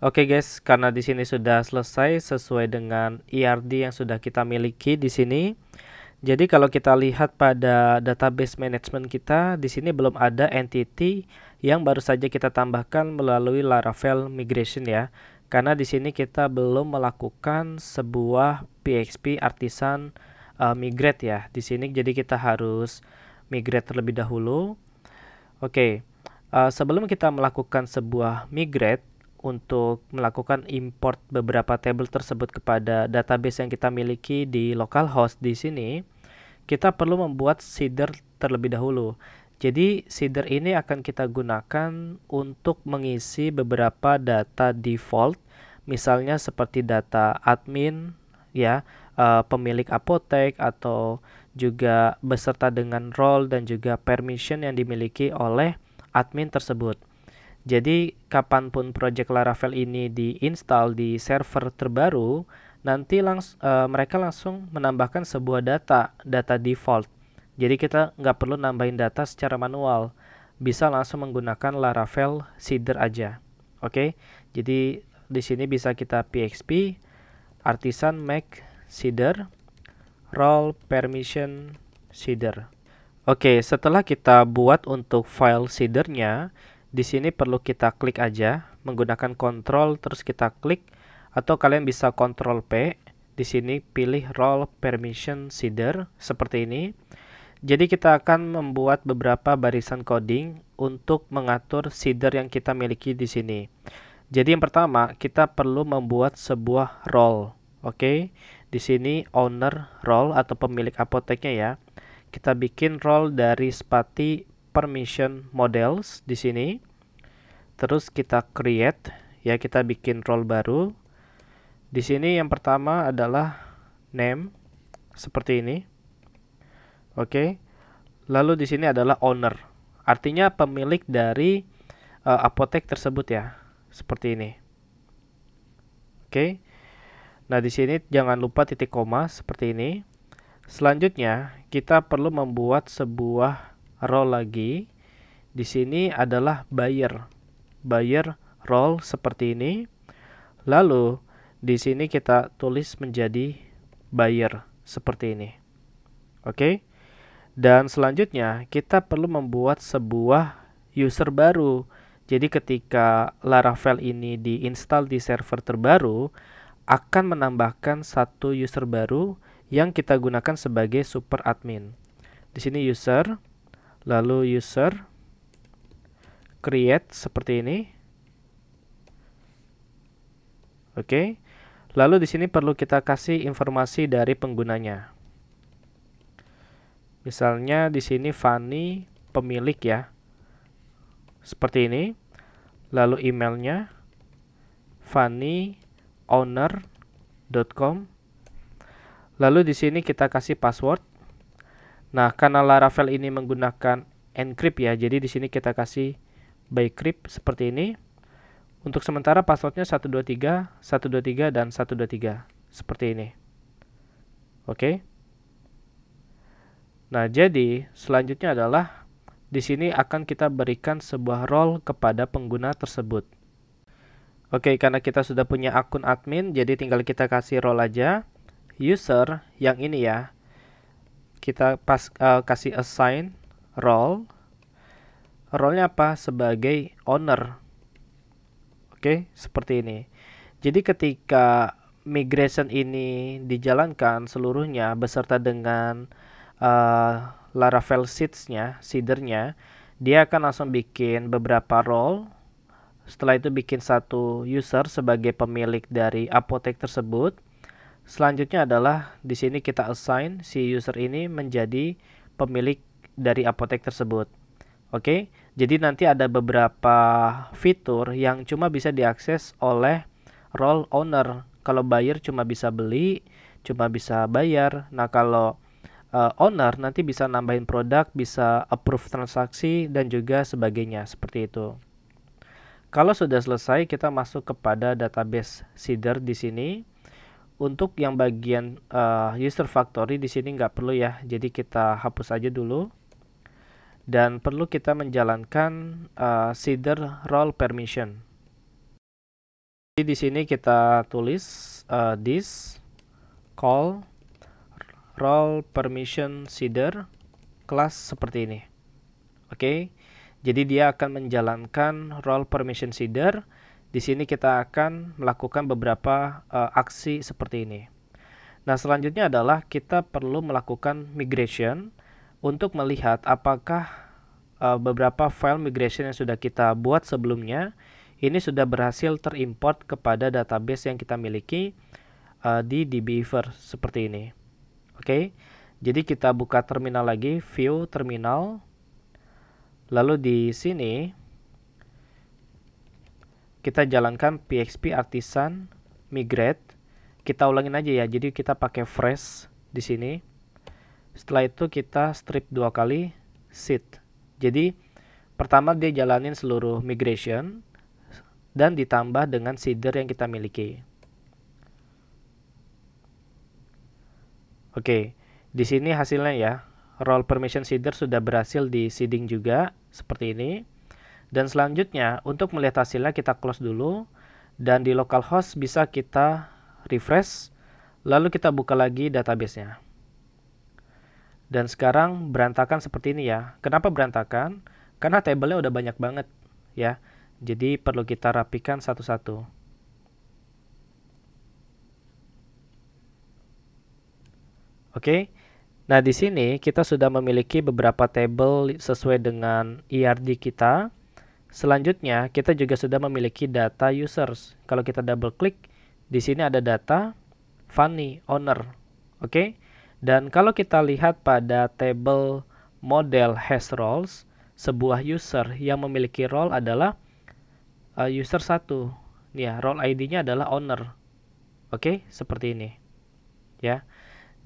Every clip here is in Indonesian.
Oke guys, karena di sini sudah selesai sesuai dengan ERD yang sudah kita miliki di sini. Jadi kalau kita lihat pada database management kita, di sini belum ada entity yang baru saja kita tambahkan melalui Laravel migration ya. Karena di sini kita belum melakukan sebuah PHP artisan uh, migrate ya. Di sini jadi kita harus migrate terlebih dahulu. Oke. Okay. Uh, eh, sebelum kita melakukan sebuah migrate untuk melakukan import beberapa table tersebut kepada database yang kita miliki di localhost di sini, kita perlu membuat seeder terlebih dahulu. Jadi seeder ini akan kita gunakan untuk mengisi beberapa data default, misalnya seperti data admin, ya, uh, pemilik apotek atau juga beserta dengan role dan juga permission yang dimiliki oleh admin tersebut. Jadi kapanpun project Laravel ini diinstal di server terbaru, nanti langs uh, mereka langsung menambahkan sebuah data, data default. Jadi kita nggak perlu nambahin data secara manual, bisa langsung menggunakan Laravel seeder aja. Oke, jadi di sini bisa kita PXP artisan make seeder role permission seeder. Oke, setelah kita buat untuk file seedernya, di sini perlu kita klik aja menggunakan kontrol terus kita klik atau kalian bisa kontrol P. Di sini pilih role permission seeder seperti ini. Jadi kita akan membuat beberapa barisan coding untuk mengatur seeder yang kita miliki di sini. Jadi yang pertama kita perlu membuat sebuah role. Oke, okay? di sini owner role atau pemilik apoteknya ya. Kita bikin role dari spati permission models di sini. Terus kita create, ya kita bikin role baru. Di sini yang pertama adalah name seperti ini. Oke. Okay. Lalu di sini adalah owner. Artinya pemilik dari uh, apotek tersebut ya. Seperti ini. Oke. Okay. Nah, di sini jangan lupa titik koma seperti ini. Selanjutnya, kita perlu membuat sebuah Role lagi. Di sini adalah buyer. Buyer role seperti ini. Lalu di sini kita tulis menjadi buyer seperti ini. Oke. Dan selanjutnya kita perlu membuat sebuah user baru. Jadi ketika Laravel ini diinstal di server terbaru akan menambahkan satu user baru yang kita gunakan sebagai super admin. Di sini user lalu user create seperti ini. Oke. Lalu di sini perlu kita kasih informasi dari penggunanya. Misalnya di sini Fanny pemilik ya. Seperti ini. Lalu emailnya fannyowner.com. Lalu di sini kita kasih password Nah, karena Laravel ini menggunakan encrypt ya, jadi di sini kita kasih by crypt seperti ini. Untuk sementara passwordnya 123, 123 dan 123 seperti ini. Oke. Okay. Nah, jadi selanjutnya adalah di sini akan kita berikan sebuah role kepada pengguna tersebut. Oke, okay, karena kita sudah punya akun admin, jadi tinggal kita kasih role aja user yang ini ya kita pas uh, kasih assign role role-nya apa sebagai owner oke okay? seperti ini jadi ketika migration ini dijalankan seluruhnya beserta dengan uh, Laravel seeds-nya seedernya dia akan langsung bikin beberapa role setelah itu bikin satu user sebagai pemilik dari apotek tersebut Selanjutnya adalah di sini kita assign si user ini menjadi pemilik dari apotek tersebut. Oke, jadi nanti ada beberapa fitur yang cuma bisa diakses oleh role owner. Kalau buyer cuma bisa beli, cuma bisa bayar. Nah, kalau uh, owner nanti bisa nambahin produk, bisa approve transaksi dan juga sebagainya seperti itu. Kalau sudah selesai, kita masuk kepada database seeder di sini untuk yang bagian uh, user factory di sini nggak perlu ya jadi kita hapus aja dulu dan perlu kita menjalankan uh, seeder role permission jadi di sini kita tulis uh, this call role permission seeder class seperti ini oke okay? jadi dia akan menjalankan role permission seeder di sini kita akan melakukan beberapa uh, aksi seperti ini. Nah, selanjutnya adalah kita perlu melakukan migration untuk melihat apakah uh, beberapa file migration yang sudah kita buat sebelumnya ini sudah berhasil terimport kepada database yang kita miliki uh, di DBever seperti ini. Oke. Okay? Jadi kita buka terminal lagi, view terminal. Lalu di sini kita jalankan PXP artisan migrate. Kita ulangin aja ya. Jadi kita pakai fresh di sini. Setelah itu kita strip dua kali seed. Jadi pertama dia jalanin seluruh migration dan ditambah dengan seeder yang kita miliki. Oke, di sini hasilnya ya. Role permission seeder sudah berhasil di seeding juga seperti ini. Dan selanjutnya untuk melihat hasilnya kita close dulu dan di localhost bisa kita refresh lalu kita buka lagi databasenya. Dan sekarang berantakan seperti ini ya. Kenapa berantakan? Karena tabelnya udah banyak banget ya. Jadi perlu kita rapikan satu-satu. Oke. Nah, di sini kita sudah memiliki beberapa table sesuai dengan IRD e kita. Selanjutnya, kita juga sudah memiliki data users. Kalau kita double klik, di sini ada data Fanny owner. Oke. Okay? Dan kalau kita lihat pada table model has roles, sebuah user yang memiliki role adalah uh, user 1. Ya, role ID-nya adalah owner. Oke, okay? seperti ini. Ya.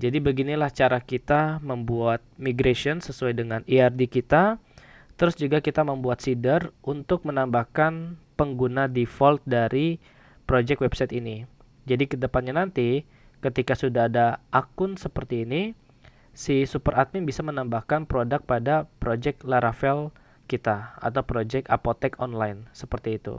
Jadi beginilah cara kita membuat migration sesuai dengan erd kita. Terus juga kita membuat seeder untuk menambahkan pengguna default dari project website ini. Jadi kedepannya nanti ketika sudah ada akun seperti ini, si super admin bisa menambahkan produk pada project Laravel kita atau project apotek online seperti itu.